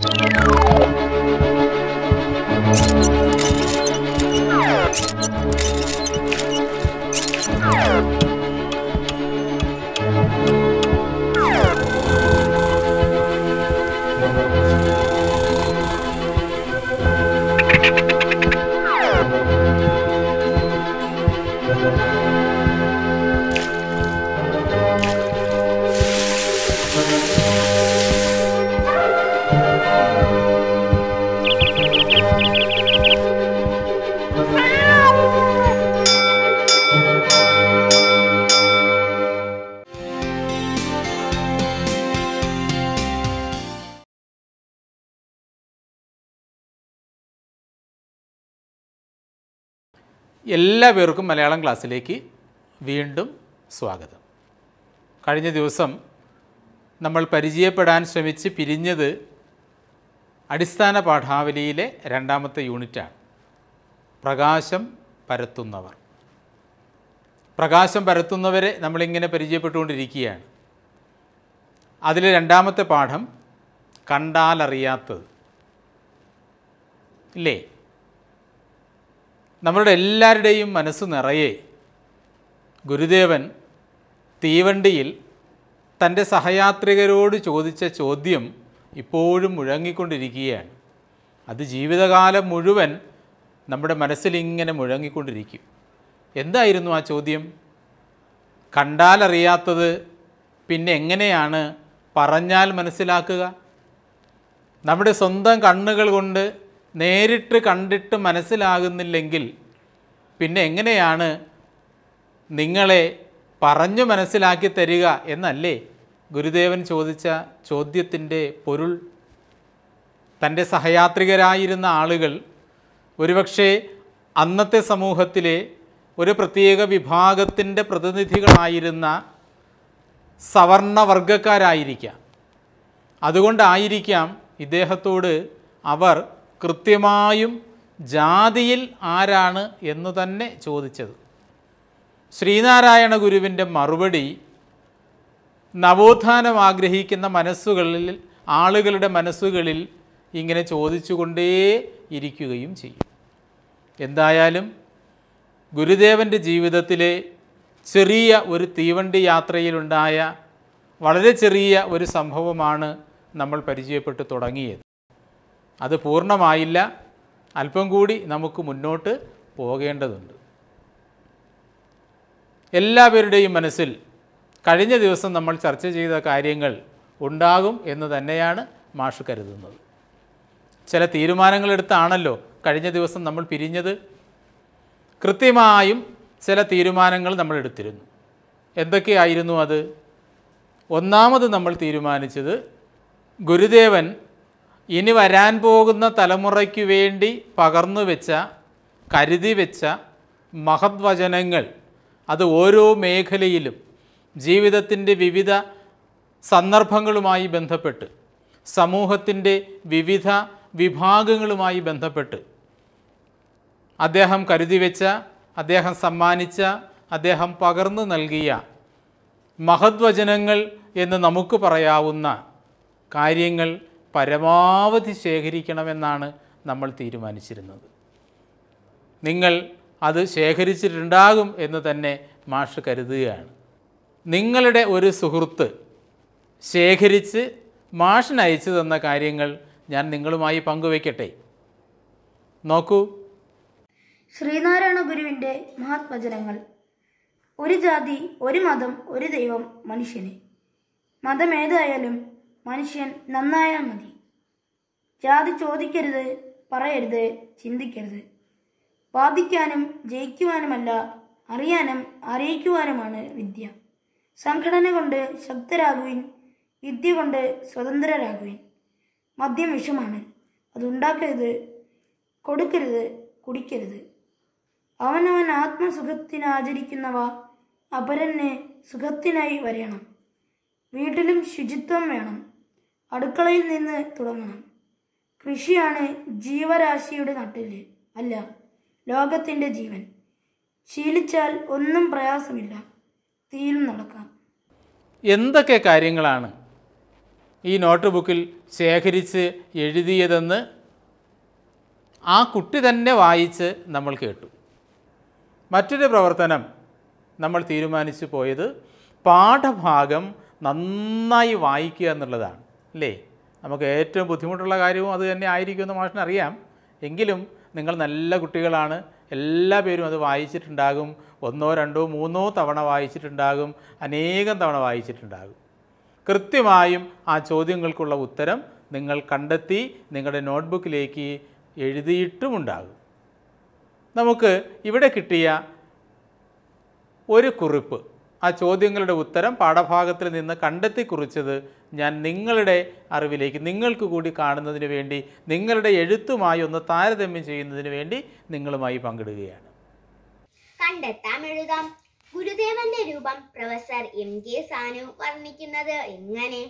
Thank you. എല്ലാ പേർക്കും മലയാളം ക്ലാസ്സിലേക്ക് വീണ്ടും സ്വാഗതം കഴിഞ്ഞ ദിവസം നമ്മൾ പരിചയപ്പെടാൻ ശ്രമിച്ച് പിരിഞ്ഞത് അടിസ്ഥാന പാഠാവലിയിലെ രണ്ടാമത്തെ യൂണിറ്റാണ് പ്രകാശം പരത്തുന്നവർ പ്രകാശം പരത്തുന്നവരെ നമ്മളിങ്ങനെ പരിചയപ്പെട്ടുകൊണ്ടിരിക്കുകയാണ് അതിലെ രണ്ടാമത്തെ പാഠം കണ്ടാലറിയാത്തത് ഇല്ലേ നമ്മളുടെ എല്ലാവരുടെയും മനസ്സ് നിറയെ ഗുരുദേവൻ തീവണ്ടിയിൽ തൻ്റെ സഹയാത്രികരോട് ചോദിച്ച ചോദ്യം ഇപ്പോഴും മുഴങ്ങിക്കൊണ്ടിരിക്കുകയാണ് അത് ജീവിതകാലം മുഴുവൻ നമ്മുടെ മനസ്സിലിങ്ങനെ മുഴങ്ങിക്കൊണ്ടിരിക്കും എന്തായിരുന്നു ആ ചോദ്യം കണ്ടാലറിയാത്തത് പിന്നെ എങ്ങനെയാണ് പറഞ്ഞാൽ മനസ്സിലാക്കുക നമ്മുടെ സ്വന്തം കണ്ണുകൾ കൊണ്ട് നേരിട്ട് കണ്ടിട്ട് മനസ്സിലാകുന്നില്ലെങ്കിൽ പിന്നെ എങ്ങനെയാണ് നിങ്ങളെ പറഞ്ഞു മനസ്സിലാക്കി തരിക എന്നല്ലേ ഗുരുദേവൻ ചോദിച്ച ചോദ്യത്തിൻ്റെ പൊരുൾ തൻ്റെ സഹയാത്രികരായിരുന്ന ആളുകൾ ഒരുപക്ഷെ അന്നത്തെ സമൂഹത്തിലെ ഒരു പ്രത്യേക വിഭാഗത്തിൻ്റെ പ്രതിനിധികളായിരുന്ന സവർണവർഗക്കാരായിരിക്കാം അതുകൊണ്ടായിരിക്കാം ഇദ്ദേഹത്തോട് അവർ കൃത്യമായും ജാതിയിൽ ആരാണ് എന്ന് തന്നെ ചോദിച്ചത് ശ്രീനാരായണ ഗുരുവിൻ്റെ മറുപടി നവോത്ഥാനം ആഗ്രഹിക്കുന്ന മനസ്സുകളിൽ ആളുകളുടെ മനസ്സുകളിൽ ഇങ്ങനെ ചോദിച്ചുകൊണ്ടേ ഇരിക്കുകയും ചെയ്യും എന്തായാലും ഗുരുദേവൻ്റെ ജീവിതത്തിലെ ചെറിയ ഒരു തീവണ്ടി യാത്രയിലുണ്ടായ വളരെ ചെറിയ ഒരു സംഭവമാണ് നമ്മൾ പരിചയപ്പെട്ടു തുടങ്ങിയത് അത് പൂർണ്ണമായില്ല അല്പം കൂടി നമുക്ക് മുന്നോട്ട് പോകേണ്ടതുണ്ട് എല്ലാവരുടെയും മനസ്സിൽ കഴിഞ്ഞ ദിവസം നമ്മൾ ചർച്ച ചെയ്ത കാര്യങ്ങൾ ഉണ്ടാകും എന്ന് തന്നെയാണ് മാഷ് കരുതുന്നത് ചില തീരുമാനങ്ങളെടുത്താണല്ലോ കഴിഞ്ഞ ദിവസം നമ്മൾ പിരിഞ്ഞത് കൃത്യമായും ചില തീരുമാനങ്ങൾ നമ്മൾ എടുത്തിരുന്നു എന്തൊക്കെയായിരുന്നു അത് ഒന്നാമത് നമ്മൾ തീരുമാനിച്ചത് ഗുരുദേവൻ ഇനി വരാൻ പോകുന്ന തലമുറയ്ക്ക് വേണ്ടി പകർന്നു വെച്ച കരുതി വെച്ച മഹത്വചനങ്ങൾ അത് ഓരോ മേഖലയിലും ജീവിതത്തിൻ്റെ വിവിധ സന്ദർഭങ്ങളുമായി ബന്ധപ്പെട്ട് സമൂഹത്തിൻ്റെ വിവിധ വിഭാഗങ്ങളുമായി ബന്ധപ്പെട്ട് അദ്ദേഹം കരുതി വെച്ച അദ്ദേഹം സമ്മാനിച്ച അദ്ദേഹം പകർന്നു നൽകിയ മഹത്വചനങ്ങൾ എന്ന് നമുക്ക് പറയാവുന്ന കാര്യങ്ങൾ പരമാവധി ശേഖരിക്കണമെന്നാണ് നമ്മൾ തീരുമാനിച്ചിരുന്നത് നിങ്ങൾ അത് ശേഖരിച്ചിട്ടുണ്ടാകും എന്ന് തന്നെ മാഷ് കരുതുകയാണ് നിങ്ങളുടെ ഒരു സുഹൃത്ത് ശേഖരിച്ച് മാഷിന് അയച്ചു തന്ന കാര്യങ്ങൾ ഞാൻ നിങ്ങളുമായി പങ്കുവയ്ക്കട്ടെ നോക്കൂ ശ്രീനാരായണ ഗുരുവിൻ്റെ മഹാത്മജനങ്ങൾ ഒരു ജാതി ഒരു മതം ഒരു ദൈവം മനുഷ്യനെ മതമേതായാലും മനുഷ്യൻ നന്നായാൽ മതി ജാതി ചോദിക്കരുത് പറയരുത് ചിന്തിക്കരുത് ബാധിക്കാനും ജയിക്കുവാനുമല്ല അറിയാനും അറിയിക്കുവാനുമാണ് വിദ്യ സംഘടന കൊണ്ട് ശക്തരാകുവിൻ വിദ്യ കൊണ്ട് സ്വതന്ത്രരാകുവിൻ മദ്യം വിഷമാണ് അതുണ്ടാക്കരുത് കൊടുക്കരുത് കുടിക്കരുത് അവനവൻ ആത്മസുഖത്തിനാചരിക്കുന്നവ അപരന് സുഖത്തിനായി വരയണം വീട്ടിലും ശുചിത്വം വേണം അടുക്കളയിൽ നിന്ന് തുടങ്ങണം കൃഷിയാണ് ജീവരാശിയുടെ നട്ടില് അല്ല ലോകത്തിൻ്റെ ജീവൻ ശീലിച്ചാൽ ഒന്നും പ്രയാസമില്ല തീരും നടക്കാം എന്തൊക്കെ കാര്യങ്ങളാണ് ഈ നോട്ട് ബുക്കിൽ ശേഖരിച്ച് എഴുതിയതെന്ന് ആ കുട്ടി തന്നെ വായിച്ച് നമ്മൾ കേട്ടു മറ്റൊരു പ്രവർത്തനം നമ്മൾ തീരുമാനിച്ചു പോയത് പാഠഭാഗം നന്നായി വായിക്കുക എന്നുള്ളതാണ് അല്ലേ നമുക്ക് ഏറ്റവും ബുദ്ധിമുട്ടുള്ള കാര്യവും അത് തന്നെ ആയിരിക്കുമെന്ന് മാഷിനറിയാം അറിയാം എങ്കിലും നിങ്ങൾ നല്ല കുട്ടികളാണ് എല്ലാ പേരും അത് വായിച്ചിട്ടുണ്ടാകും ഒന്നോ രണ്ടോ മൂന്നോ തവണ വായിച്ചിട്ടുണ്ടാകും അനേകം തവണ വായിച്ചിട്ടുണ്ടാകും കൃത്യമായും ആ ചോദ്യങ്ങൾക്കുള്ള ഉത്തരം നിങ്ങൾ കണ്ടെത്തി നിങ്ങളുടെ നോട്ട്ബുക്കിലേക്ക് എഴുതിയിട്ടുമുണ്ടാകും നമുക്ക് ഇവിടെ കിട്ടിയ ഒരു കുറിപ്പ് ആ ചോദ്യങ്ങളുടെ ഉത്തരം പാഠഭാഗത്തിൽ നിന്ന് കണ്ടെത്തി കുറിച്ചത് ഞാൻ നിങ്ങളുടെ അറിവിലേക്ക് നിങ്ങൾക്ക് കൂടി കാണുന്നതിന് വേണ്ടി നിങ്ങളുടെ എഴുത്തുമായി ഒന്ന് താരതമ്യം ചെയ്യുന്നതിന് വേണ്ടി നിങ്ങളുമായി പങ്കിടുകയാണ് കണ്ടെത്താം എഴുതാം ഗുരുദേവന്റെ രൂപം പ്രൊഫസർ എം കെ സാനു വർണ്ണിക്കുന്നത് എങ്ങനെ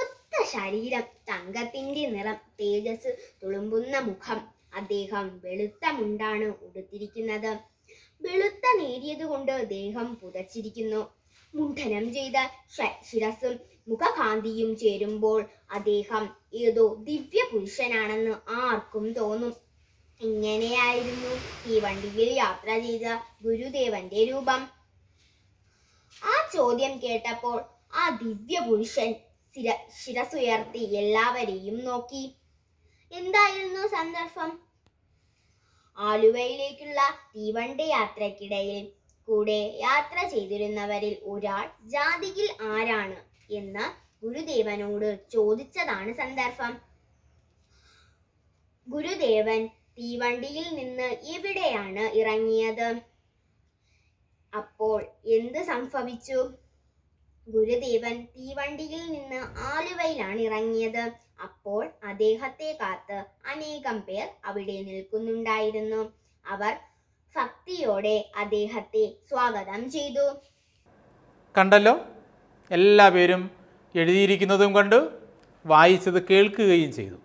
ഒത്ത ശരീരം തങ്കത്തിന്റെ നിറം തേജസ് തുളുമ്പുന്ന മുഖം അദ്ദേഹം വെളുത്ത മുണ്ടാണ് ഉടുത്തിരിക്കുന്നത് വെളുത്ത നേരിയതുകൊണ്ട് ദേഹം പുതച്ചിരിക്കുന്നു മുണ്ഠനം ചെയ്ത ശിരസും മുഖകാന്തിയും ചേരുമ്പോൾ അദ്ദേഹം ഏതോ ദിവ്യ പുരുഷനാണെന്ന് ആർക്കും തോന്നും ഇങ്ങനെയായിരുന്നു വണ്ടിയിൽ യാത്ര ചെയ്ത ഗുരുദേവന്റെ രൂപം ആ ചോദ്യം കേട്ടപ്പോൾ ആ ദിവ്യ പുരുഷൻ ശിരസുയർത്തി എല്ലാവരെയും നോക്കി എന്തായിരുന്നു സന്ദർഭം ആലുവയിലേക്കുള്ള തീവണ്ടി യാത്രക്കിടയിൽ കൂടെ യാത്ര ചെയ്തിരുന്നവരിൽ ഒരാൾ ജാതിയിൽ ആരാണ് എന്ന് ഗുരുദേവനോട് ചോദിച്ചതാണ് സന്ദർഭം ഗുരുദേവൻ തീവണ്ടിയിൽ നിന്ന് എവിടെയാണ് ഇറങ്ങിയത് അപ്പോൾ എന്ത് സംഭവിച്ചു ഗുരുദേവൻ തീവണ്ടിയിൽ നിന്ന് ആലുവയിലാണ് ഇറങ്ങിയത് അപ്പോൾ അദ്ദേഹത്തെ കാത്ത് അനേകം പേർ അവിടെ നിൽക്കുന്നുണ്ടായിരുന്നു അവർ ഭക്തിയോടെ അദ്ദേഹത്തെ സ്വാഗതം ചെയ്തു കണ്ടല്ലോ എല്ലാ പേരും എഴുതിയിരിക്കുന്നതും കണ്ട് വായിച്ചത് കേൾക്കുകയും ചെയ്തു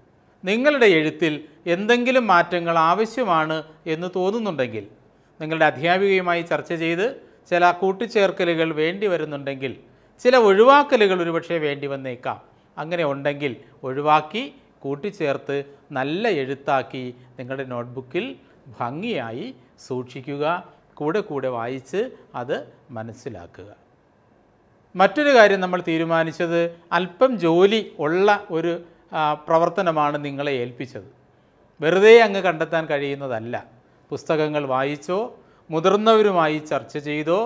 നിങ്ങളുടെ എഴുത്തിൽ എന്തെങ്കിലും മാറ്റങ്ങൾ ആവശ്യമാണ് എന്ന് തോന്നുന്നുണ്ടെങ്കിൽ നിങ്ങളുടെ അധ്യാപികയുമായി ചർച്ച ചെയ്ത് ചില കൂട്ടിച്ചേർക്കലുകൾ വേണ്ടി വരുന്നുണ്ടെങ്കിൽ ചില ഒഴിവാക്കലുകൾ ഒരുപക്ഷെ വേണ്ടി വന്നേക്കാം അങ്ങനെ ഉണ്ടെങ്കിൽ ഒഴിവാക്കി കൂട്ടിച്ചേർത്ത് നല്ല എഴുത്താക്കി നിങ്ങളുടെ നോട്ട്ബുക്കിൽ ഭംഗിയായി സൂക്ഷിക്കുക കൂടെ കൂടെ വായിച്ച് അത് മനസ്സിലാക്കുക മറ്റൊരു കാര്യം നമ്മൾ തീരുമാനിച്ചത് അല്പം ജോലി ഉള്ള ഒരു പ്രവർത്തനമാണ് നിങ്ങളെ ഏൽപ്പിച്ചത് വെറുതെ അങ്ങ് കണ്ടെത്താൻ കഴിയുന്നതല്ല പുസ്തകങ്ങൾ വായിച്ചോ മുതിർന്നവരുമായി ചർച്ച ചെയ്തോ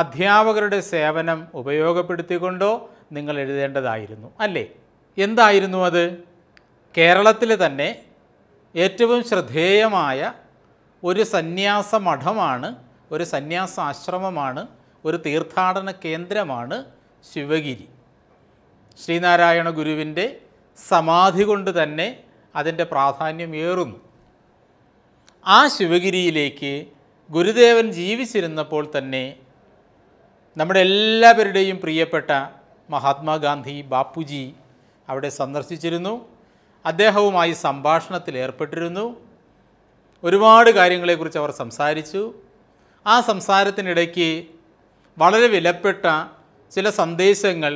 അധ്യാപകരുടെ സേവനം ഉപയോഗപ്പെടുത്തിക്കൊണ്ടോ നിങ്ങൾ എഴുതേണ്ടതായിരുന്നു അല്ലേ എന്തായിരുന്നു അത് കേരളത്തിൽ തന്നെ ഏറ്റവും ശ്രദ്ധേയമായ ഒരു സന്യാസ മഠമാണ് ഒരു സന്യാസാശ്രമമാണ് ഒരു തീർത്ഥാടന കേന്ദ്രമാണ് ശിവഗിരി ശ്രീനാരായണ ഗുരുവിൻ്റെ സമാധി കൊണ്ട് തന്നെ അതിൻ്റെ പ്രാധാന്യം ഏറുന്നു ആ ശിവഗിരിയിലേക്ക് ഗുരുദേവൻ ജീവിച്ചിരുന്നപ്പോൾ തന്നെ നമ്മുടെ എല്ലാവരുടെയും പ്രിയപ്പെട്ട മഹാത്മാഗാന്ധി ബാപ്പുജി അവിടെ സന്ദർശിച്ചിരുന്നു അദ്ദേഹവുമായി സംഭാഷണത്തിൽ ഏർപ്പെട്ടിരുന്നു ഒരുപാട് കാര്യങ്ങളെക്കുറിച്ച് അവർ സംസാരിച്ചു ആ സംസാരത്തിനിടയ്ക്ക് വളരെ വിലപ്പെട്ട ചില സന്ദേശങ്ങൾ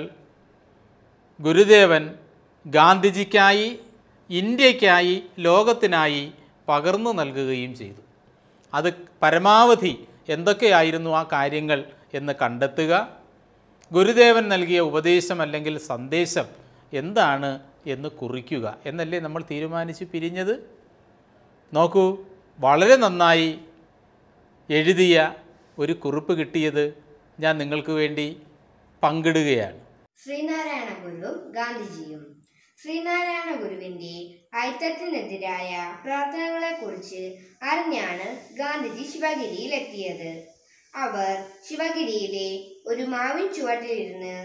ഗുരുദേവൻ ഗാന്ധിജിക്കായി ഇന്ത്യക്കായി ലോകത്തിനായി പകർന്നു നൽകുകയും ചെയ്തു അത് പരമാവധി എന്തൊക്കെയായിരുന്നു ആ കാര്യങ്ങൾ എന്ന് കണ്ടെത്തുക ഗുരുദേവൻ നൽകിയ ഉപദേശം അല്ലെങ്കിൽ സന്ദേശം എന്താണ് എന്ന് കുറിക്കുക എന്നല്ലേ നമ്മൾ തീരുമാനിച്ച് പിരിഞ്ഞത് നോക്കൂ വളരെ നന്നായി എഴുതിയ ഒരു കുറിപ്പ് കിട്ടിയത് ഞാൻ നിങ്ങൾക്ക് വേണ്ടി പങ്കിടുകയാണ് ശ്രീനാരായണ ഗുരുവും ഗാന്ധിജിയും ശ്രീനാരായണ ഗുരുവിൻ്റെ പ്രാർത്ഥനകളെ പ്രാർത്ഥനകളെക്കുറിച്ച് അറിഞ്ഞാണ് ഗാന്ധിജി ശിവഗിരിയിലെത്തിയത് അവർ ശിവഗിരിയിലെ ഒരു മാവിൻ ചുവട്ടിലിരുന്ന്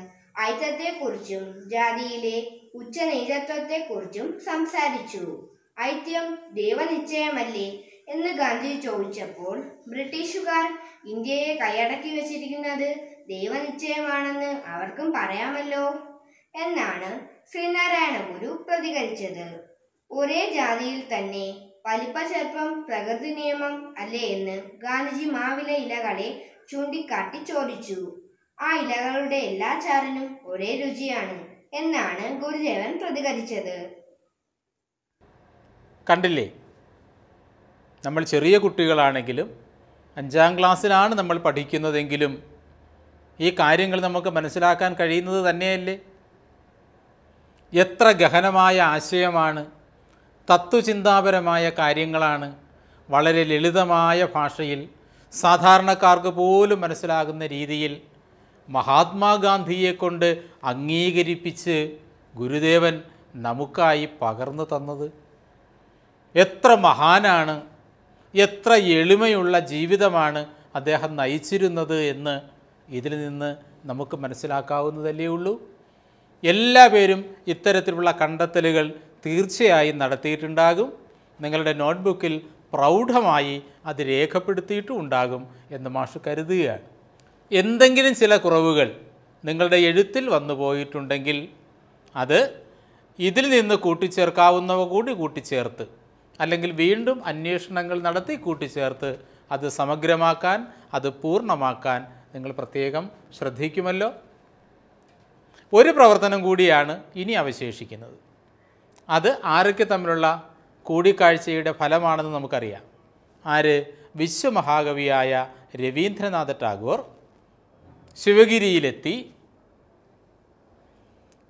ഐത്യത്തെക്കുറിച്ചും ജാതിയിലെ ഉച്ചനീചത്വത്തെക്കുറിച്ചും സംസാരിച്ചു ഐത്യം ദൈവനിശ്ചയമല്ലേ എന്ന് ഗാന്ധി ചോദിച്ചപ്പോൾ ബ്രിട്ടീഷുകാർ ഇന്ത്യയെ കൈയടക്കി വെച്ചിരിക്കുന്നത് ദൈവനിശ്ചയമാണെന്ന് അവർക്കും പറയാമല്ലോ എന്നാണ് ശ്രീനാരായണ ഗുരു പ്രതികരിച്ചത് ഒരേ ജാതിയിൽ തന്നെ വലിപ്പ ചെറുപ്പം പ്രകൃതി നിയമം അല്ലേ എന്ന് ഗാന്ധിജി മാവിലെ ഇലകളെ ചൂണ്ടിക്കാട്ടി ചോദിച്ചു ആ ഇലകളുടെ എല്ലാ ചാറിനും ഒരേ രുചിയാണ് എന്നാണ് ഗുരുദേവൻ പ്രതികരിച്ചത് കണ്ടില്ലേ നമ്മൾ ചെറിയ കുട്ടികളാണെങ്കിലും അഞ്ചാം ക്ലാസ്സിലാണ് നമ്മൾ പഠിക്കുന്നതെങ്കിലും ഈ കാര്യങ്ങൾ നമുക്ക് മനസ്സിലാക്കാൻ കഴിയുന്നത് തന്നെയല്ലേ എത്ര ഗഹനമായ ആശയമാണ് തത്വചിന്താപരമായ കാര്യങ്ങളാണ് വളരെ ലളിതമായ ഭാഷയിൽ സാധാരണക്കാർക്ക് പോലും മനസ്സിലാകുന്ന രീതിയിൽ മഹാത്മാഗാന്ധിയെക്കൊണ്ട് അംഗീകരിപ്പിച്ച് ഗുരുദേവൻ നമുക്കായി പകർന്നു തന്നത് എത്ര മഹാനാണ് എത്ര എളിമയുള്ള ജീവിതമാണ് അദ്ദേഹം നയിച്ചിരുന്നത് എന്ന് ഇതിൽ നിന്ന് നമുക്ക് മനസ്സിലാക്കാവുന്നതല്ലേ ഉള്ളൂ എല്ലാ പേരും ഇത്തരത്തിലുള്ള കണ്ടെത്തലുകൾ തീർച്ചയായും നടത്തിയിട്ടുണ്ടാകും നിങ്ങളുടെ നോട്ട്ബുക്കിൽ പ്രൗഢമായി അത് രേഖപ്പെടുത്തിയിട്ടും ഉണ്ടാകും എന്ന് മാഷ് കരുതുകയാണ് എന്തെങ്കിലും ചില കുറവുകൾ നിങ്ങളുടെ എഴുത്തിൽ വന്നു പോയിട്ടുണ്ടെങ്കിൽ അത് ഇതിൽ നിന്ന് കൂട്ടിച്ചേർക്കാവുന്നവ കൂടി കൂട്ടിച്ചേർത്ത് അല്ലെങ്കിൽ വീണ്ടും അന്വേഷണങ്ങൾ നടത്തി കൂട്ടിച്ചേർത്ത് അത് സമഗ്രമാക്കാൻ അത് പൂർണ്ണമാക്കാൻ നിങ്ങൾ പ്രത്യേകം ശ്രദ്ധിക്കുമല്ലോ ഒരു പ്രവർത്തനം കൂടിയാണ് ഇനി അവശേഷിക്കുന്നത് അത് ആരൊക്കെ തമ്മിലുള്ള കൂടിക്കാഴ്ചയുടെ ഫലമാണെന്ന് നമുക്കറിയാം ആര് വിശ്വമഹാകവിയായ രവീന്ദ്രനാഥ ടാഗോർ ശിവഗിരിയിലെത്തി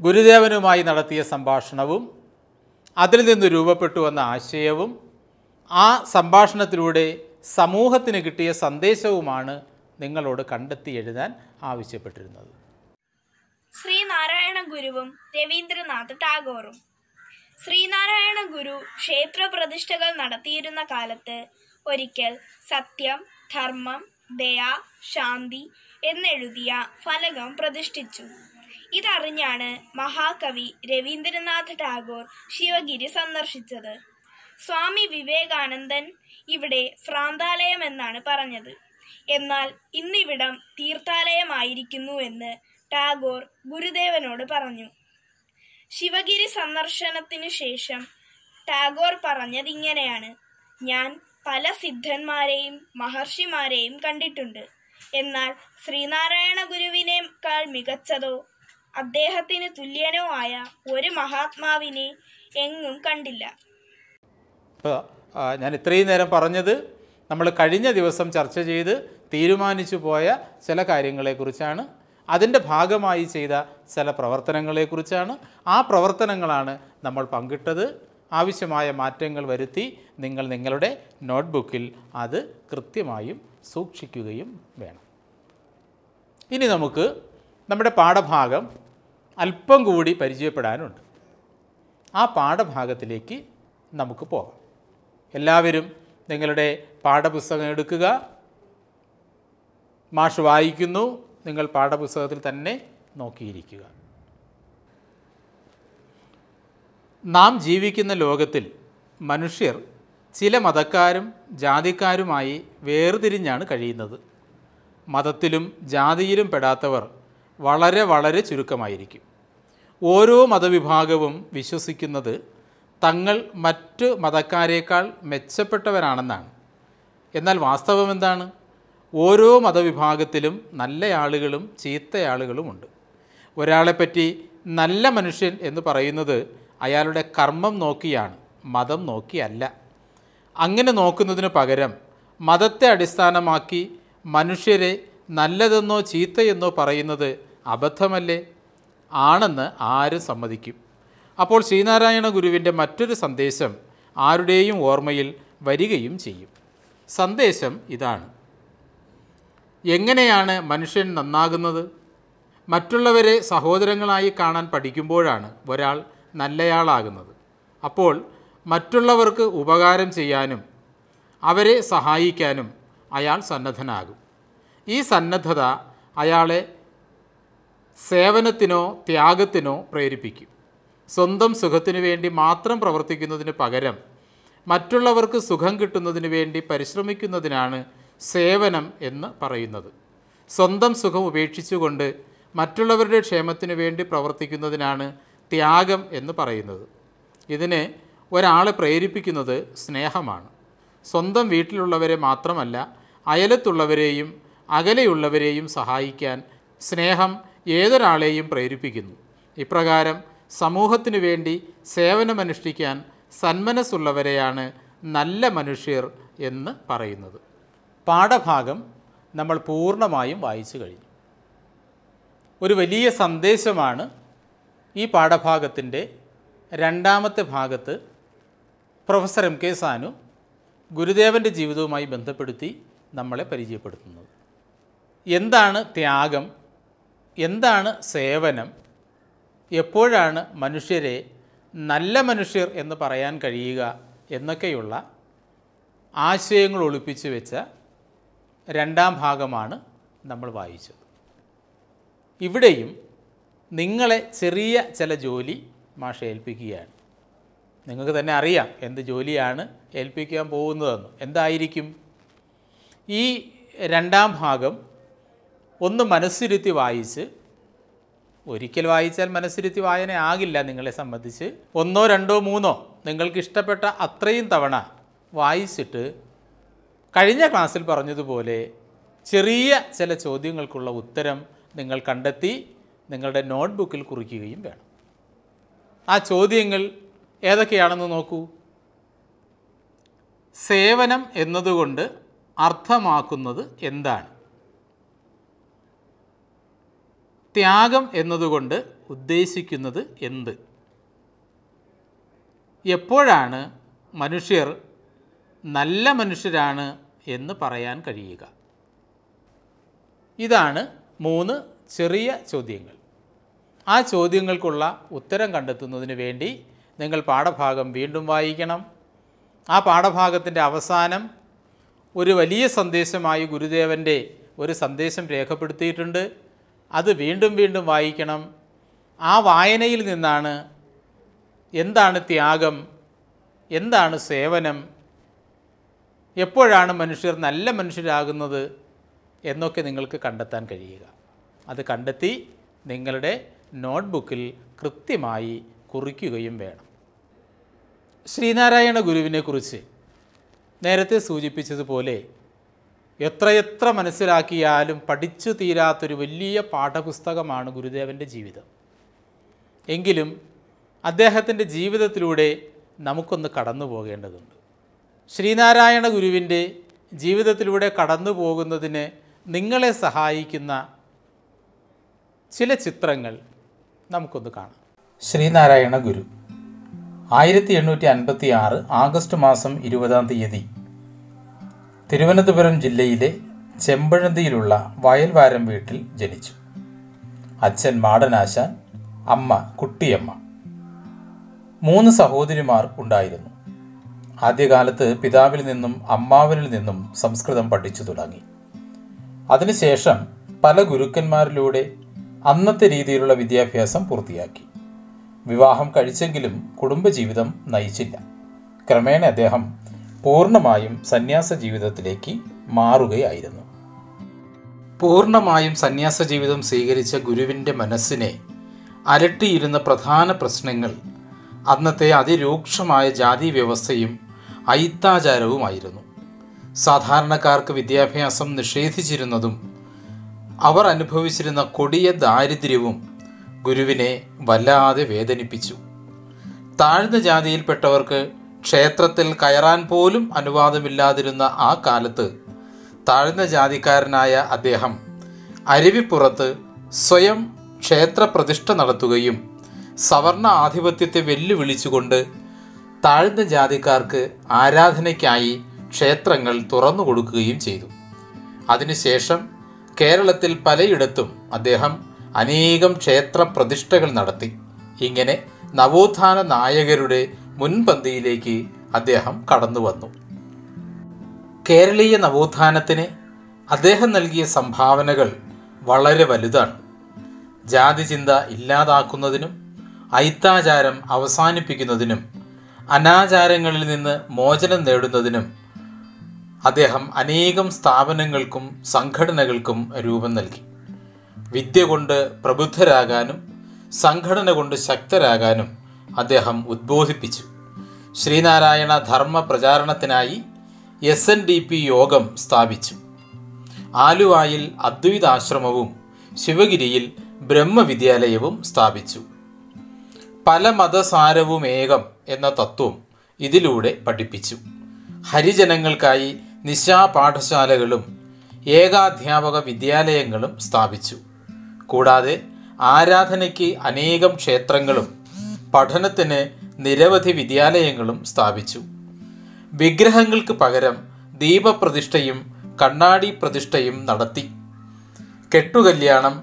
ഗുരുദേവനുമായി നടത്തിയ സംഭാഷണവും അതിൽ നിന്ന് രൂപപ്പെട്ടു വന്ന ആശയവും ആ സംഭാഷണത്തിലൂടെ സമൂഹത്തിന് കിട്ടിയ സന്ദേശവുമാണ് നിങ്ങളോട് കണ്ടെത്തി എഴുതാൻ ആവശ്യപ്പെട്ടിരുന്നത് ശ്രീനാരായണ ഗുരുവും രവീന്ദ്രനാഥ് ടാഗോറും ശ്രീനാരായണ ഗുരു ക്ഷേത്രപ്രതിഷ്ഠകൾ നടത്തിയിരുന്ന കാലത്ത് ഒരിക്കൽ സത്യം ധർമ്മം ദയ ശാന്തി എന്നെഴുതിയ ഫലകം പ്രതിഷ്ഠിച്ചു ഇതറിഞ്ഞാണ് മഹാകവി രവീന്ദ്രനാഥ് ടാഗോർ ശിവഗിരി സന്ദർശിച്ചത് സ്വാമി വിവേകാനന്ദൻ ഇവിടെ ഭ്രാന്താലയം എന്നാണ് പറഞ്ഞത് എന്നാൽ ഇന്നിവിടം തീർത്ഥാലയമായിരിക്കുന്നു എന്ന് ടാഗോർ ഗുരുദേവനോട് പറഞ്ഞു ശിവഗിരി സന്ദർശനത്തിനു ശേഷം ടാഗോർ പറഞ്ഞത് ഇങ്ങനെയാണ് ഞാൻ പല സിദ്ധന്മാരെയും മഹർഷിമാരെയും കണ്ടിട്ടുണ്ട് എന്നാൽ ശ്രീനാരായണ ഗുരുവിനേക്കാൾ മികച്ചതോ അദ്ദേഹത്തിന് തുല്യനോ ആയ ഒരു മഹാത്മാവിനെ എങ്ങും കണ്ടില്ല ഞാൻ ഇത്രയും നേരം പറഞ്ഞത് നമ്മൾ കഴിഞ്ഞ ദിവസം ചർച്ച ചെയ്ത് തീരുമാനിച്ചു പോയ ചില കാര്യങ്ങളെക്കുറിച്ചാണ് അതിൻ്റെ ഭാഗമായി ചെയ്ത ചില പ്രവർത്തനങ്ങളെക്കുറിച്ചാണ് ആ പ്രവർത്തനങ്ങളാണ് നമ്മൾ പങ്കിട്ടത് ആവശ്യമായ മാറ്റങ്ങൾ വരുത്തി നിങ്ങൾ നിങ്ങളുടെ നോട്ട്ബുക്കിൽ അത് കൃത്യമായും സൂക്ഷിക്കുകയും വേണം ഇനി നമുക്ക് നമ്മുടെ പാഠഭാഗം അല്പം കൂടി പരിചയപ്പെടാനുണ്ട് ആ പാഠഭാഗത്തിലേക്ക് നമുക്ക് പോകാം എല്ലാവരും നിങ്ങളുടെ പാഠപുസ്തകം എടുക്കുക മാഷ് വായിക്കുന്നു നിങ്ങൾ പാഠപുസ്തകത്തിൽ തന്നെ നോക്കിയിരിക്കുക നാം ജീവിക്കുന്ന ലോകത്തിൽ മനുഷ്യർ ചില മതക്കാരും ജാതിക്കാരുമായി വേർതിരിഞ്ഞാണ് കഴിയുന്നത് മതത്തിലും ജാതിയിലും പെടാത്തവർ വളരെ വളരെ ചുരുക്കമായിരിക്കും ഓരോ മതവിഭാഗവും വിശ്വസിക്കുന്നത് തങ്ങൾ മറ്റ് മതക്കാരേക്കാൾ മെച്ചപ്പെട്ടവരാണെന്നാണ് എന്നാൽ വാസ്തവം എന്താണ് ഓരോ മതവിഭാഗത്തിലും നല്ല ആളുകളും ചീത്ത ആളുകളുമുണ്ട് ഒരാളെപ്പറ്റി നല്ല മനുഷ്യൻ എന്ന് പറയുന്നത് അയാളുടെ കർമ്മം നോക്കിയാണ് മതം നോക്കിയല്ല അങ്ങനെ നോക്കുന്നതിന് പകരം മതത്തെ അടിസ്ഥാനമാക്കി മനുഷ്യരെ നല്ലതെന്നോ ചീത്തയെന്നോ പറയുന്നത് അബദ്ധമല്ലേ ആണെന്ന് ആരും സമ്മതിക്കും അപ്പോൾ ശ്രീനാരായണ ഗുരുവിൻ്റെ മറ്റൊരു സന്ദേശം ആരുടെയും ഓർമ്മയിൽ വരികയും ചെയ്യും സന്ദേശം ഇതാണ് എങ്ങനെയാണ് മനുഷ്യൻ നന്നാകുന്നത് മറ്റുള്ളവരെ സഹോദരങ്ങളായി കാണാൻ പഠിക്കുമ്പോഴാണ് ഒരാൾ നല്ലയാളാകുന്നത് അപ്പോൾ മറ്റുള്ളവർക്ക് ഉപകാരം ചെയ്യാനും അവരെ സഹായിക്കാനും അയാൾ സന്നദ്ധനാകും ഈ സന്നദ്ധത അയാളെ സേവനത്തിനോ ത്യാഗത്തിനോ പ്രേരിപ്പിക്കും സ്വന്തം സുഖത്തിനു വേണ്ടി മാത്രം പ്രവർത്തിക്കുന്നതിന് പകരം മറ്റുള്ളവർക്ക് സുഖം കിട്ടുന്നതിന് വേണ്ടി പരിശ്രമിക്കുന്നതിനാണ് സേവനം എന്ന് പറയുന്നത് സ്വന്തം സുഖം ഉപേക്ഷിച്ചുകൊണ്ട് മറ്റുള്ളവരുടെ ക്ഷേമത്തിനു വേണ്ടി പ്രവർത്തിക്കുന്നതിനാണ് ത്യാഗം എന്ന് പറയുന്നത് ഇതിനെ ഒരാളെ പ്രേരിപ്പിക്കുന്നത് സ്നേഹമാണ് സ്വന്തം വീട്ടിലുള്ളവരെ മാത്രമല്ല അയലത്തുള്ളവരെയും അകലെയുള്ളവരെയും സഹായിക്കാൻ സ്നേഹം ഏതൊരാളെയും പ്രേരിപ്പിക്കുന്നു ഇപ്രകാരം സമൂഹത്തിനു വേണ്ടി സേവനമനുഷ്ഠിക്കാൻ സന്മനസ്സുള്ളവരെയാണ് നല്ല മനുഷ്യർ എന്ന് പറയുന്നത് പാഠഭാഗം നമ്മൾ പൂർണ്ണമായും വായിച്ചു കഴിഞ്ഞു ഒരു വലിയ സന്ദേശമാണ് ഈ പാഠഭാഗത്തിൻ്റെ രണ്ടാമത്തെ ഭാഗത്ത് പ്രൊഫസർ എം കെ സാനു ഗുരുദേവൻ്റെ ജീവിതവുമായി ബന്ധപ്പെടുത്തി നമ്മളെ പരിചയപ്പെടുത്തുന്നത് എന്താണ് ത്യാഗം എന്താണ് സേവനം എപ്പോഴാണ് മനുഷ്യരെ നല്ല മനുഷ്യർ എന്ന് പറയാൻ കഴിയുക എന്നൊക്കെയുള്ള ആശയങ്ങൾ ഒളിപ്പിച്ചു വെച്ച രണ്ടാം ഭാഗമാണ് നമ്മൾ വായിച്ചത് ഇവിടെയും നിങ്ങളെ ചെറിയ ചില ജോലി മാഷ ഏൽപ്പിക്കുകയാണ് നിങ്ങൾക്ക് തന്നെ അറിയാം എന്ത് ജോലിയാണ് ഏൽപ്പിക്കാൻ പോകുന്നതെന്ന് എന്തായിരിക്കും ഈ രണ്ടാം ഭാഗം ഒന്ന് മനസ്സിരുത്തി വായിച്ച് ഒരിക്കൽ വായിച്ചാൽ മനസ്സിരുത്തി വായന ആകില്ല നിങ്ങളെ സംബന്ധിച്ച് ഒന്നോ രണ്ടോ മൂന്നോ നിങ്ങൾക്ക് ഇഷ്ടപ്പെട്ട അത്രയും തവണ വായിച്ചിട്ട് കഴിഞ്ഞ ക്ലാസ്സിൽ പറഞ്ഞതുപോലെ ചെറിയ ചില ചോദ്യങ്ങൾക്കുള്ള ഉത്തരം നിങ്ങൾ കണ്ടെത്തി നിങ്ങളുടെ നോട്ട്ബുക്കിൽ കുറിക്കുകയും വേണം ആ ചോദ്യങ്ങൾ ഏതൊക്കെയാണെന്ന് നോക്കൂ സേവനം എന്നതുകൊണ്ട് അർത്ഥമാക്കുന്നത് എന്താണ് ത്യാഗം എന്നതുകൊണ്ട് ഉദ്ദേശിക്കുന്നത് എന്ത് എപ്പോഴാണ് മനുഷ്യർ നല്ല മനുഷ്യരാണ് എന്ന് പറയാൻ കഴിയുക ഇതാണ് മൂന്ന് ചെറിയ ചോദ്യങ്ങൾ ആ ചോദ്യങ്ങൾക്കുള്ള ഉത്തരം കണ്ടെത്തുന്നതിന് വേണ്ടി നിങ്ങൾ പാഠഭാഗം വീണ്ടും വായിക്കണം ആ പാഠഭാഗത്തിൻ്റെ അവസാനം ഒരു വലിയ സന്ദേശമായി ഗുരുദേവൻ്റെ ഒരു സന്ദേശം രേഖപ്പെടുത്തിയിട്ടുണ്ട് അത് വീണ്ടും വീണ്ടും വായിക്കണം ആ വായനയിൽ നിന്നാണ് എന്താണ് ത്യാഗം എന്താണ് സേവനം എപ്പോഴാണ് മനുഷ്യർ നല്ല മനുഷ്യരാകുന്നത് എന്നൊക്കെ നിങ്ങൾക്ക് കണ്ടെത്താൻ കഴിയുക അത് കണ്ടെത്തി നിങ്ങളുടെ നോട്ട്ബുക്കിൽ കൃത്യമായി കുറിക്കുകയും വേണം ശ്രീനാരായണ ഗുരുവിനെക്കുറിച്ച് നേരത്തെ സൂചിപ്പിച്ചതുപോലെ എത്രയെത്ര മനസ്സിലാക്കിയാലും പഠിച്ചു തീരാത്തൊരു വലിയ പാഠപുസ്തകമാണ് ഗുരുദേവൻ്റെ ജീവിതം എങ്കിലും അദ്ദേഹത്തിൻ്റെ ജീവിതത്തിലൂടെ നമുക്കൊന്ന് കടന്നു പോകേണ്ടതുണ്ട് ശ്രീനാരായണ ഗുരുവിൻ്റെ ജീവിതത്തിലൂടെ കടന്നു പോകുന്നതിന് നിങ്ങളെ സഹായിക്കുന്ന ചില ചിത്രങ്ങൾ നമുക്കൊന്ന് കാണാം ശ്രീനാരായണ ഗുരു ആയിരത്തി എണ്ണൂറ്റി അൻപത്തി ആറ് ആഗസ്റ്റ് മാസം ഇരുപതാം തീയതി തിരുവനന്തപുരം ജില്ലയിലെ ചെമ്പഴന്തിയിലുള്ള വയൽവാരം വീട്ടിൽ ജനിച്ചു അച്ഛൻ മാടനാശാൻ അമ്മ കുട്ടിയമ്മ മൂന്ന് സഹോദരിമാർ ഉണ്ടായിരുന്നു ആദ്യകാലത്ത് പിതാവിൽ നിന്നും അമ്മാവനിൽ നിന്നും സംസ്കൃതം പഠിച്ചു തുടങ്ങി അതിനുശേഷം പല ഗുരുക്കന്മാരിലൂടെ അന്നത്തെ രീതിയിലുള്ള വിദ്യാഭ്യാസം പൂർത്തിയാക്കി വിവാഹം കഴിച്ചെങ്കിലും കുടുംബജീവിതം നയിച്ചില്ല ക്രമേണ അദ്ദേഹം പൂർണ്ണമായും സന്യാസ ജീവിതത്തിലേക്ക് മാറുകയായിരുന്നു പൂർണ്ണമായും സന്യാസ ജീവിതം സ്വീകരിച്ച ഗുരുവിൻ്റെ മനസ്സിനെ അലട്ടിയിരുന്ന പ്രധാന പ്രശ്നങ്ങൾ അന്നത്തെ അതിരൂക്ഷമായ ജാതി വ്യവസ്ഥയും അയിത്താചാരവുമായിരുന്നു സാധാരണക്കാർക്ക് വിദ്യാഭ്യാസം നിഷേധിച്ചിരുന്നതും അവർ അനുഭവിച്ചിരുന്ന കൊടിയ ദാരിദ്ര്യവും ഗുരുവിനെ വല്ലാതെ വേദനിപ്പിച്ചു താഴ്ന്ന ജാതിയിൽപ്പെട്ടവർക്ക് ക്ഷേത്രത്തിൽ കയറാൻ പോലും അനുവാദമില്ലാതിരുന്ന ആ കാലത്ത് താഴ്ന്ന ജാതിക്കാരനായ അദ്ദേഹം അരുവിപ്പുറത്ത് സ്വയം ക്ഷേത്രപ്രതിഷ്ഠ നടത്തുകയും സവർണ ആധിപത്യത്തെ വെല്ലുവിളിച്ചുകൊണ്ട് താഴ്ന്ന ജാതിക്കാർക്ക് ആരാധനയ്ക്കായി ക്ഷേത്രങ്ങൾ തുറന്നു കൊടുക്കുകയും ചെയ്തു അതിനുശേഷം കേരളത്തിൽ പലയിടത്തും അദ്ദേഹം അനേകം ക്ഷേത്ര പ്രതിഷ്ഠകൾ നടത്തി ഇങ്ങനെ നവോത്ഥാന നായകരുടെ മുൻപന്തിയിലേക്ക് അദ്ദേഹം കടന്നു വന്നു കേരളീയ നവോത്ഥാനത്തിന് അദ്ദേഹം നൽകിയ സംഭാവനകൾ വളരെ വലുതാണ് ജാതി ചിന്ത ഇല്ലാതാക്കുന്നതിനും ഐത്താചാരം അവസാനിപ്പിക്കുന്നതിനും അനാചാരങ്ങളിൽ നിന്ന് മോചനം നേടുന്നതിനും അദ്ദേഹം അനേകം സ്ഥാപനങ്ങൾക്കും സംഘടനകൾക്കും രൂപം നൽകി വിദ്യ കൊണ്ട് പ്രബുദ്ധരാകാനും സംഘടന കൊണ്ട് ശക്തരാകാനും അദ്ദേഹം ഉദ്ബോധിപ്പിച്ചു ശ്രീനാരായണ ധർമ്മ പ്രചാരണത്തിനായി എസ് എൻ ഡി പി യോഗം സ്ഥാപിച്ചു ആലുവായിൽ അദ്വൈതാശ്രമവും ശിവഗിരിയിൽ ബ്രഹ്മവിദ്യാലയവും സ്ഥാപിച്ചു പല മതസാരവുമേകം ഏകം എന്ന തത്വം ഇതിലൂടെ പഠിപ്പിച്ചു ഹരിജനങ്ങൾക്കായി നിശാപാഠശാലകളും ഏകാധ്യാപക വിദ്യാലയങ്ങളും സ്ഥാപിച്ചു കൂടാതെ ആരാധനയ്ക്ക് അനേകം ക്ഷേത്രങ്ങളും പഠനത്തിന് നിരവധി വിദ്യാലയങ്ങളും സ്ഥാപിച്ചു വിഗ്രഹങ്ങൾക്ക് പകരം ദീപപ്രതിഷ്ഠയും കണ്ണാടി പ്രതിഷ്ഠയും നടത്തി കെട്ടുകല്യാണം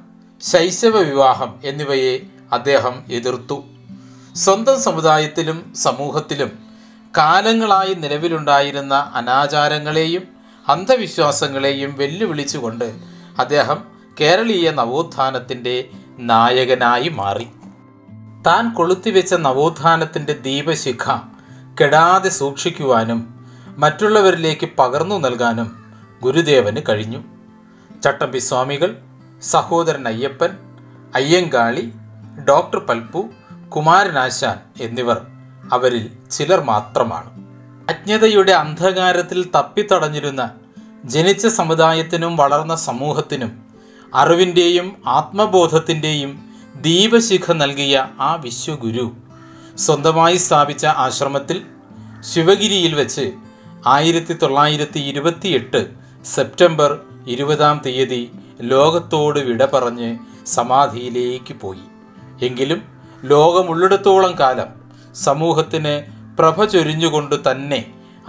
ശൈശവ വിവാഹം എന്നിവയെ അദ്ദേഹം എതിർത്തു സ്വന്തം സമുദായത്തിലും സമൂഹത്തിലും കാലങ്ങളായി നിലവിലുണ്ടായിരുന്ന അനാചാരങ്ങളെയും അന്ധവിശ്വാസങ്ങളെയും വെല്ലുവിളിച്ചുകൊണ്ട് അദ്ദേഹം കേരളീയ നവോത്ഥാനത്തിൻ്റെ നായകനായി മാറി താൻ കൊളുത്തിവെച്ച നവോത്ഥാനത്തിൻ്റെ ദീപശിഖ കെടാതെ സൂക്ഷിക്കുവാനും മറ്റുള്ളവരിലേക്ക് പകർന്നു നൽകാനും ഗുരുദേവന് കഴിഞ്ഞു ചട്ടമ്പി സ്വാമികൾ സഹോദരൻ അയ്യപ്പൻ അയ്യങ്കാളി ഡോക്ടർ പൽപ്പു കുമാരനാശാൻ എന്നിവർ അവരിൽ ചിലർ മാത്രമാണ് അജ്ഞതയുടെ അന്ധകാരത്തിൽ തപ്പിത്തടഞ്ഞിരുന്ന ജനിച്ച സമുദായത്തിനും വളർന്ന സമൂഹത്തിനും അറിവിൻ്റെയും ആത്മബോധത്തിൻ്റെയും ദീപശിഖ നൽകിയ ആ വിശ്വഗുരു സ്വന്തമായി സ്ഥാപിച്ച ആശ്രമത്തിൽ ശിവഗിരിയിൽ വെച്ച് ആയിരത്തി തൊള്ളായിരത്തി ഇരുപത്തിയെട്ട് സെപ്റ്റംബർ ഇരുപതാം തീയതി ലോകത്തോട് വിട പറഞ്ഞ് സമാധിയിലേക്ക് പോയി എങ്കിലും ലോകമുള്ളിടത്തോളം കാലം സമൂഹത്തിന് പ്രഭ ചൊരിഞ്ഞുകൊണ്ട് തന്നെ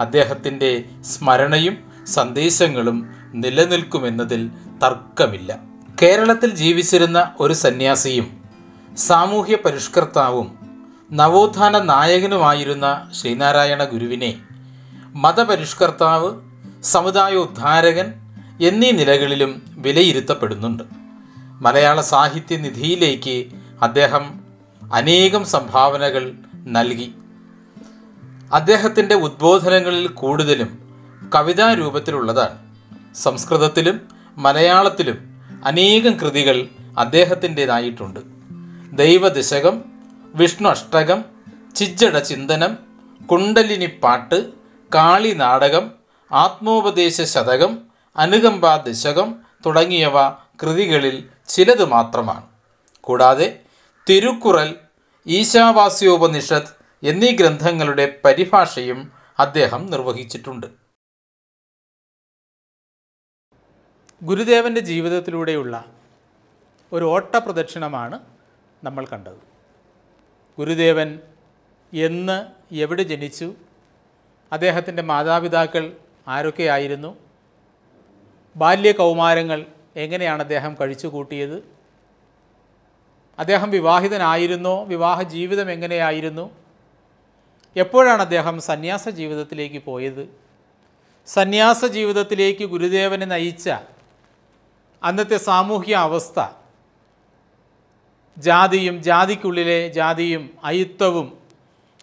അദ്ദേഹത്തിൻ്റെ സ്മരണയും സന്ദേശങ്ങളും നിലനിൽക്കുമെന്നതിൽ തർക്കമില്ല കേരളത്തിൽ ജീവിച്ചിരുന്ന ഒരു സന്യാസിയും സാമൂഹ്യ പരിഷ്കർത്താവും നവോത്ഥാന നായകനുമായിരുന്ന ശ്രീനാരായണ ഗുരുവിനെ മതപരിഷ്കർത്താവ് സമുദായോദ്ധാരകൻ എന്നീ നിലകളിലും വിലയിരുത്തപ്പെടുന്നുണ്ട് മലയാള സാഹിത്യനിധിയിലേക്ക് അദ്ദേഹം അനേകം സംഭാവനകൾ നൽകി അദ്ദേഹത്തിൻ്റെ ഉദ്ബോധനങ്ങളിൽ കൂടുതലും കവിതാ രൂപത്തിലുള്ളതാണ് സംസ്കൃതത്തിലും മലയാളത്തിലും അനേകം കൃതികൾ അദ്ദേഹത്തിൻ്റെതായിട്ടുണ്ട് ദൈവദിശകം വിഷ്ണു അഷ്ടകം ചിജ്ജട ചിന്തനം കുണ്ടലിനി പാട്ട് കാളി നാടകം ആത്മോപദേശ ശതകം അനുകമ്പാ ദശകം തുടങ്ങിയവ കൃതികളിൽ ചിലത് മാത്രമാണ് കൂടാതെ തിരുക്കുറൽ ഈശാവാസ്യോപനിഷത്ത് എന്നീ ഗ്രന്ഥങ്ങളുടെ പരിഭാഷയും അദ്ദേഹം നിർവഹിച്ചിട്ടുണ്ട് ഗുരുദേവൻ്റെ ജീവിതത്തിലൂടെയുള്ള ഒരു ഓട്ടപ്രദക്ഷിണമാണ് നമ്മൾ കണ്ടത് ഗുരുദേവൻ എന്ന് എവിടെ ജനിച്ചു അദ്ദേഹത്തിൻ്റെ മാതാപിതാക്കൾ ആരൊക്കെയായിരുന്നു ബാല്യ കൗമാരങ്ങൾ എങ്ങനെയാണ് അദ്ദേഹം കഴിച്ചു കൂട്ടിയത് അദ്ദേഹം വിവാഹിതനായിരുന്നോ വിവാഹ ജീവിതം എങ്ങനെയായിരുന്നു എപ്പോഴാണ് അദ്ദേഹം സന്യാസ ജീവിതത്തിലേക്ക് പോയത് സന്യാസ ജീവിതത്തിലേക്ക് ഗുരുദേവനെ നയിച്ച അന്നത്തെ സാമൂഹ്യ അവസ്ഥ ജാതിയും ജാതിക്കുള്ളിലെ ജാതിയും അയിത്തവും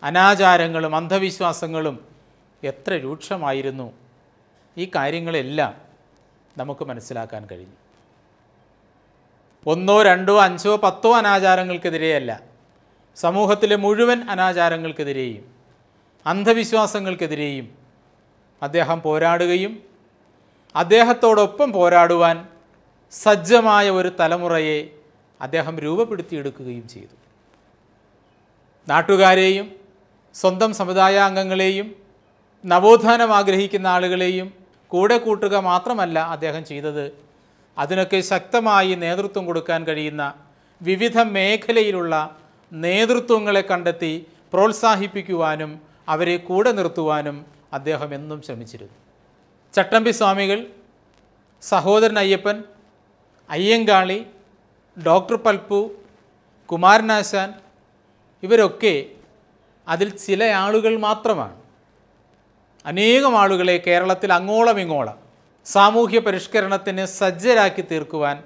അനാചാരങ്ങളും അന്ധവിശ്വാസങ്ങളും എത്ര രൂക്ഷമായിരുന്നു ഈ കാര്യങ്ങളെല്ലാം നമുക്ക് മനസ്സിലാക്കാൻ കഴിഞ്ഞു ഒന്നോ രണ്ടോ അഞ്ചോ പത്തോ അനാചാരങ്ങൾക്കെതിരെയല്ല സമൂഹത്തിലെ മുഴുവൻ അനാചാരങ്ങൾക്കെതിരെയും അന്ധവിശ്വാസങ്ങൾക്കെതിരെയും അദ്ദേഹം പോരാടുകയും അദ്ദേഹത്തോടൊപ്പം പോരാടുവാൻ സജ്ജമായ ഒരു തലമുറയെ അദ്ദേഹം രൂപപ്പെടുത്തിയെടുക്കുകയും ചെയ്തു നാട്ടുകാരെയും സ്വന്തം സമുദായ അംഗങ്ങളെയും നവോത്ഥാനം ആഗ്രഹിക്കുന്ന ആളുകളെയും കൂടെ കൂട്ടുക മാത്രമല്ല അദ്ദേഹം ചെയ്തത് അതിനൊക്കെ ശക്തമായി നേതൃത്വം കൊടുക്കാൻ കഴിയുന്ന വിവിധ മേഖലയിലുള്ള നേതൃത്വങ്ങളെ കണ്ടെത്തി പ്രോത്സാഹിപ്പിക്കുവാനും അവരെ കൂടെ നിർത്തുവാനും അദ്ദേഹം എന്നും ശ്രമിച്ചിരുന്നു ചട്ടമ്പി സ്വാമികൾ സഹോദരൻ അയ്യപ്പൻ അയ്യങ്കാളി ഡോക്ടർ പൽപ്പു കുമാരനാശാൻ ഇവരൊക്കെ അതിൽ ചില ആളുകൾ മാത്രമാണ് അനേകം ആളുകളെ കേരളത്തിൽ അങ്ങോളം ഇങ്ങോളം സാമൂഹ്യ പരിഷ്കരണത്തിന് സജ്ജരാക്കി തീർക്കുവാൻ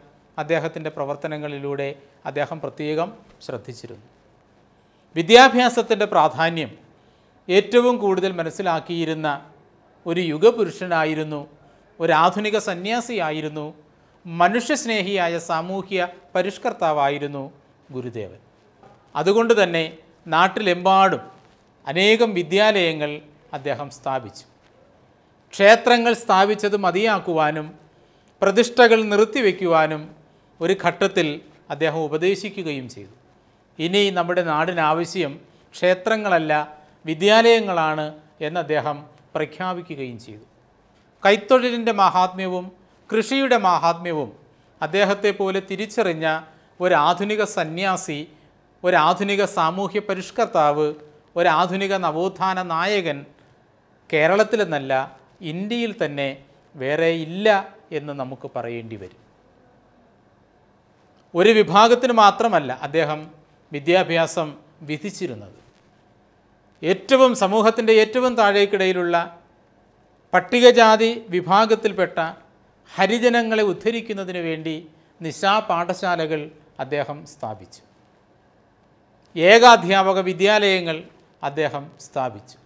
അദ്ദേഹത്തിൻ്റെ പ്രവർത്തനങ്ങളിലൂടെ അദ്ദേഹം പ്രത്യേകം ശ്രദ്ധിച്ചിരുന്നു വിദ്യാഭ്യാസത്തിൻ്റെ പ്രാധാന്യം ഏറ്റവും കൂടുതൽ മനസ്സിലാക്കിയിരുന്ന ഒരു യുഗപുരുഷനായിരുന്നു ഒരാധുനിക സന്യാസിയായിരുന്നു മനുഷ്യസ്നേഹിയായ സാമൂഹ്യ പരിഷ്കർത്താവായിരുന്നു ഗുരുദേവൻ അതുകൊണ്ട് തന്നെ നാട്ടിലെമ്പാടും അനേകം വിദ്യാലയങ്ങൾ അദ്ദേഹം സ്ഥാപിച്ചു ക്ഷേത്രങ്ങൾ സ്ഥാപിച്ചത് മതിയാക്കുവാനും പ്രതിഷ്ഠകൾ നിർത്തിവെക്കുവാനും ഒരു ഘട്ടത്തിൽ അദ്ദേഹം ഉപദേശിക്കുകയും ചെയ്തു ഇനി നമ്മുടെ നാടിന് ആവശ്യം ക്ഷേത്രങ്ങളല്ല വിദ്യാലയങ്ങളാണ് എന്ന് അദ്ദേഹം പ്രഖ്യാപിക്കുകയും ചെയ്തു കൈത്തൊഴിലിൻ്റെ മഹാത്മ്യവും കൃഷിയുടെ മഹാത്മ്യവും അദ്ദേഹത്തെ പോലെ തിരിച്ചറിഞ്ഞ ഒരു ആധുനിക സന്യാസി ഒരു ആധുനിക സാമൂഹ്യ പരിഷ്കർത്താവ് ഒരു ആധുനിക നവോത്ഥാന നായകൻ കേരളത്തിലെന്നല്ല ഇന്ത്യയിൽ തന്നെ വേറെ ഇല്ല എന്ന് നമുക്ക് പറയേണ്ടി വരും ഒരു വിഭാഗത്തിന് മാത്രമല്ല അദ്ദേഹം വിദ്യാഭ്യാസം വിധിച്ചിരുന്നത് ഏറ്റവും സമൂഹത്തിൻ്റെ ഏറ്റവും താഴേക്കിടയിലുള്ള പട്ടികജാതി വിഭാഗത്തിൽപ്പെട്ട ഹരിജനങ്ങളെ ഉദ്ധരിക്കുന്നതിന് വേണ്ടി നിശാ പാഠശാലകൾ അദ്ദേഹം സ്ഥാപിച്ചു ഏകാധ്യാപക വിദ്യാലയങ്ങൾ അദ്ദേഹം സ്ഥാപിച്ചു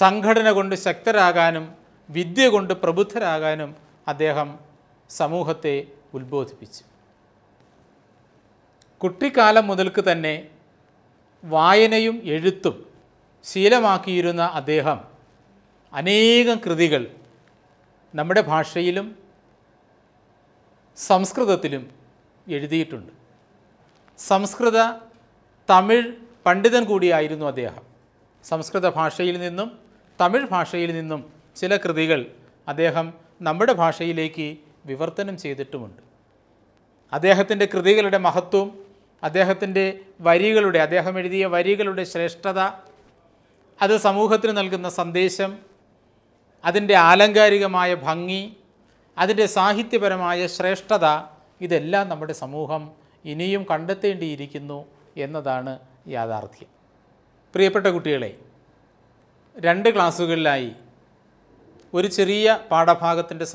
സംഘടന കൊണ്ട് ശക്തരാകാനും വിദ്യ കൊണ്ട് പ്രബുദ്ധരാകാനും അദ്ദേഹം സമൂഹത്തെ ഉത്ബോധിപ്പിച്ചു കുട്ടിക്കാലം മുതൽക്ക് തന്നെ വായനയും എഴുത്തും ശീലമാക്കിയിരുന്ന അദ്ദേഹം അനേകം കൃതികൾ നമ്മുടെ ഭാഷയിലും സംസ്കൃതത്തിലും എഴുതിയിട്ടുണ്ട് സംസ്കൃത തമിഴ് പണ്ഡിതൻ കൂടിയായിരുന്നു അദ്ദേഹം സംസ്കൃത ഭാഷയിൽ നിന്നും തമിഴ് ഭാഷയിൽ നിന്നും ചില കൃതികൾ അദ്ദേഹം നമ്മുടെ ഭാഷയിലേക്ക് വിവർത്തനം ചെയ്തിട്ടുമുണ്ട് അദ്ദേഹത്തിൻ്റെ കൃതികളുടെ മഹത്വം അദ്ദേഹത്തിൻ്റെ വരികളുടെ അദ്ദേഹം എഴുതിയ വരികളുടെ ശ്രേഷ്ഠത അത് സമൂഹത്തിന് നൽകുന്ന സന്ദേശം അതിൻ്റെ ആലങ്കാരികമായ ഭംഗി അതിൻ്റെ സാഹിത്യപരമായ ശ്രേഷ്ഠത ഇതെല്ലാം നമ്മുടെ സമൂഹം ഇനിയും കണ്ടെത്തേണ്ടിയിരിക്കുന്നു എന്നതാണ് യാഥാർത്ഥ്യം പ്രിയപ്പെട്ട കുട്ടികളെ രണ്ട് ക്ലാസ്സുകളിലായി ഒരു ചെറിയ പാഠഭാഗത്തിൻ്റെ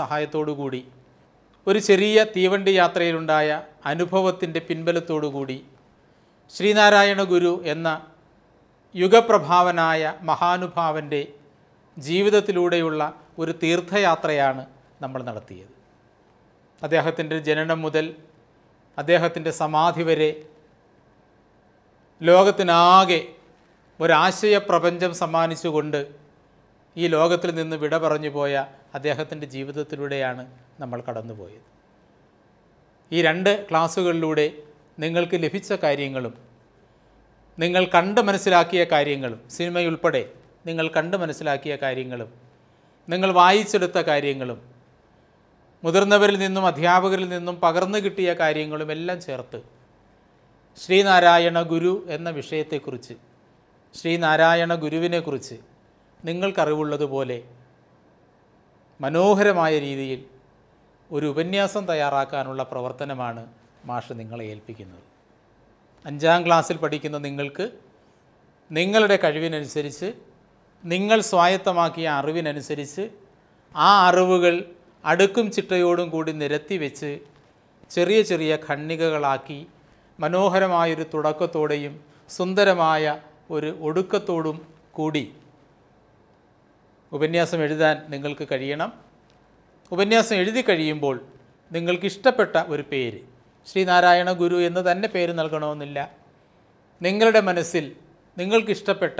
കൂടി ഒരു ചെറിയ തീവണ്ടി യാത്രയിലുണ്ടായ അനുഭവത്തിൻ്റെ കൂടി ശ്രീനാരായണ ഗുരു എന്ന യുഗപ്രഭാവനായ മഹാനുഭാവൻ്റെ ജീവിതത്തിലൂടെയുള്ള ഒരു തീർത്ഥയാത്രയാണ് നമ്മൾ നടത്തിയത് അദ്ദേഹത്തിൻ്റെ ജനനം മുതൽ അദ്ദേഹത്തിൻ്റെ സമാധി വരെ ലോകത്തിനാകെ ഒരാശയ പ്രപഞ്ചം സമ്മാനിച്ചുകൊണ്ട് ഈ ലോകത്തിൽ നിന്ന് വിട പറഞ്ഞു പോയ അദ്ദേഹത്തിൻ്റെ ജീവിതത്തിലൂടെയാണ് നമ്മൾ കടന്നുപോയത് ഈ രണ്ട് ക്ലാസ്സുകളിലൂടെ നിങ്ങൾക്ക് ലഭിച്ച കാര്യങ്ങളും നിങ്ങൾ കണ്ട് മനസ്സിലാക്കിയ കാര്യങ്ങളും സിനിമയുൾപ്പെടെ നിങ്ങൾ കണ്ട് മനസ്സിലാക്കിയ കാര്യങ്ങളും നിങ്ങൾ വായിച്ചെടുത്ത കാര്യങ്ങളും മുതിർന്നവരിൽ നിന്നും അധ്യാപകരിൽ നിന്നും പകർന്നു കിട്ടിയ കാര്യങ്ങളും എല്ലാം ചേർത്ത് ശ്രീനാരായണ ഗുരു എന്ന വിഷയത്തെക്കുറിച്ച് ശ്രീനാരായണ ഗുരുവിനെക്കുറിച്ച് നിങ്ങൾക്കറിവുള്ളതുപോലെ മനോഹരമായ രീതിയിൽ ഒരു ഉപന്യാസം തയ്യാറാക്കാനുള്ള പ്രവർത്തനമാണ് മാഷ് നിങ്ങളെ ഏൽപ്പിക്കുന്നത് അഞ്ചാം ക്ലാസ്സിൽ പഠിക്കുന്ന നിങ്ങൾക്ക് നിങ്ങളുടെ കഴിവിനനുസരിച്ച് നിങ്ങൾ സ്വായത്തമാക്കിയ അറിവിനനുസരിച്ച് ആ അറിവുകൾ അടുക്കും ചിട്ടയോടും കൂടി നിരത്തി വെച്ച് ചെറിയ ചെറിയ ഖണ്ണികകളാക്കി മനോഹരമായൊരു തുടക്കത്തോടെയും സുന്ദരമായ ഒരു ഒടുക്കത്തോടും കൂടി ഉപന്യാസം എഴുതാൻ നിങ്ങൾക്ക് കഴിയണം ഉപന്യാസം എഴുതി കഴിയുമ്പോൾ നിങ്ങൾക്കിഷ്ടപ്പെട്ട ഒരു പേര് ശ്രീനാരായണ ഗുരു എന്ന് തന്നെ പേര് നൽകണമെന്നില്ല നിങ്ങളുടെ മനസ്സിൽ നിങ്ങൾക്കിഷ്ടപ്പെട്ട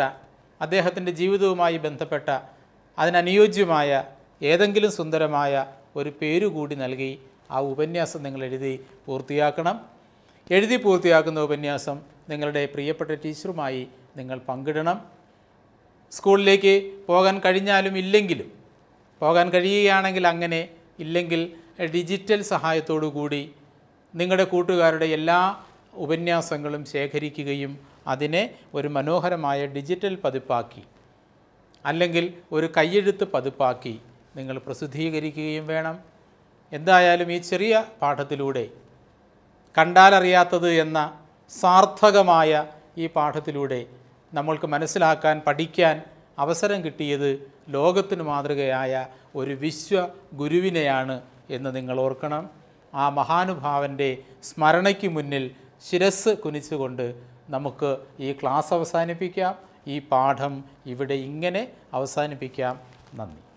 അദ്ദേഹത്തിൻ്റെ ജീവിതവുമായി ബന്ധപ്പെട്ട അതിനനുയോജ്യമായ ഏതെങ്കിലും സുന്ദരമായ ഒരു പേരു കൂടി നൽകി ആ ഉപന്യാസം നിങ്ങൾ എഴുതി പൂർത്തിയാക്കണം എഴുതി പൂർത്തിയാക്കുന്ന ഉപന്യാസം നിങ്ങളുടെ പ്രിയപ്പെട്ട ടീച്ചറുമായി നിങ്ങൾ പങ്കിടണം സ്കൂളിലേക്ക് പോകാൻ കഴിഞ്ഞാലും ഇല്ലെങ്കിലും പോകാൻ കഴിയുകയാണെങ്കിൽ അങ്ങനെ ഇല്ലെങ്കിൽ ഡിജിറ്റൽ സഹായത്തോടു കൂടി നിങ്ങളുടെ കൂട്ടുകാരുടെ എല്ലാ ഉപന്യാസങ്ങളും ശേഖരിക്കുകയും അതിനെ ഒരു മനോഹരമായ ഡിജിറ്റൽ പതിപ്പാക്കി അല്ലെങ്കിൽ ഒരു കയ്യെഴുത്ത് പതിപ്പാക്കി നിങ്ങൾ പ്രസിദ്ധീകരിക്കുകയും വേണം എന്തായാലും ഈ ചെറിയ പാഠത്തിലൂടെ കണ്ടാലറിയാത്തത് എന്ന സാർത്ഥകമായ ഈ പാഠത്തിലൂടെ നമ്മൾക്ക് മനസ്സിലാക്കാൻ പഠിക്കാൻ അവസരം കിട്ടിയത് ലോകത്തിന് മാതൃകയായ ഒരു വിശ്വ ഗുരുവിനെയാണ് എന്ന് നിങ്ങൾ ഓർക്കണം ആ മഹാനുഭാവൻ്റെ സ്മരണയ്ക്ക് മുന്നിൽ ശിരസ് കുനിച്ചുകൊണ്ട് നമുക്ക് ഈ ക്ലാസ് അവസാനിപ്പിക്കാം ഈ പാഠം ഇവിടെ ഇങ്ങനെ അവസാനിപ്പിക്കാം നന്ദി